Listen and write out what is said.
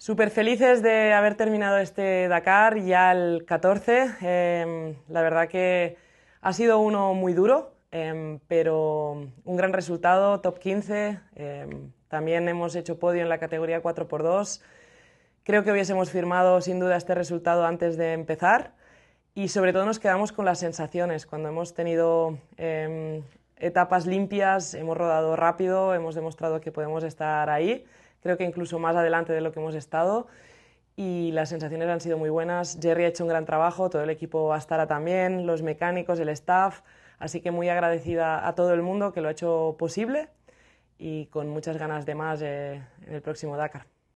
Super felices de haber terminado este Dakar ya el 14. la verdad que ha sido uno muy duro, em, pero un gran resultado, top 15. Em, también hemos hecho podio en la categoría 4x2. Creo que hubiésemos firmado sin duda este resultado antes de empezar y sobre todo nos quedamos con las sensaciones cuando hemos tenido em, etapas limpias, hemos rodado rápido, hemos demostrado que podemos estar ahí, creo que incluso más adelante de lo que hemos estado y las sensaciones han sido muy buenas. Jerry ha hecho un gran trabajo, todo el equipo Astara también, los mecánicos, el staff, así que muy agradecida a todo el mundo que lo ha hecho posible y con muchas ganas de más eh, en el próximo Dakar.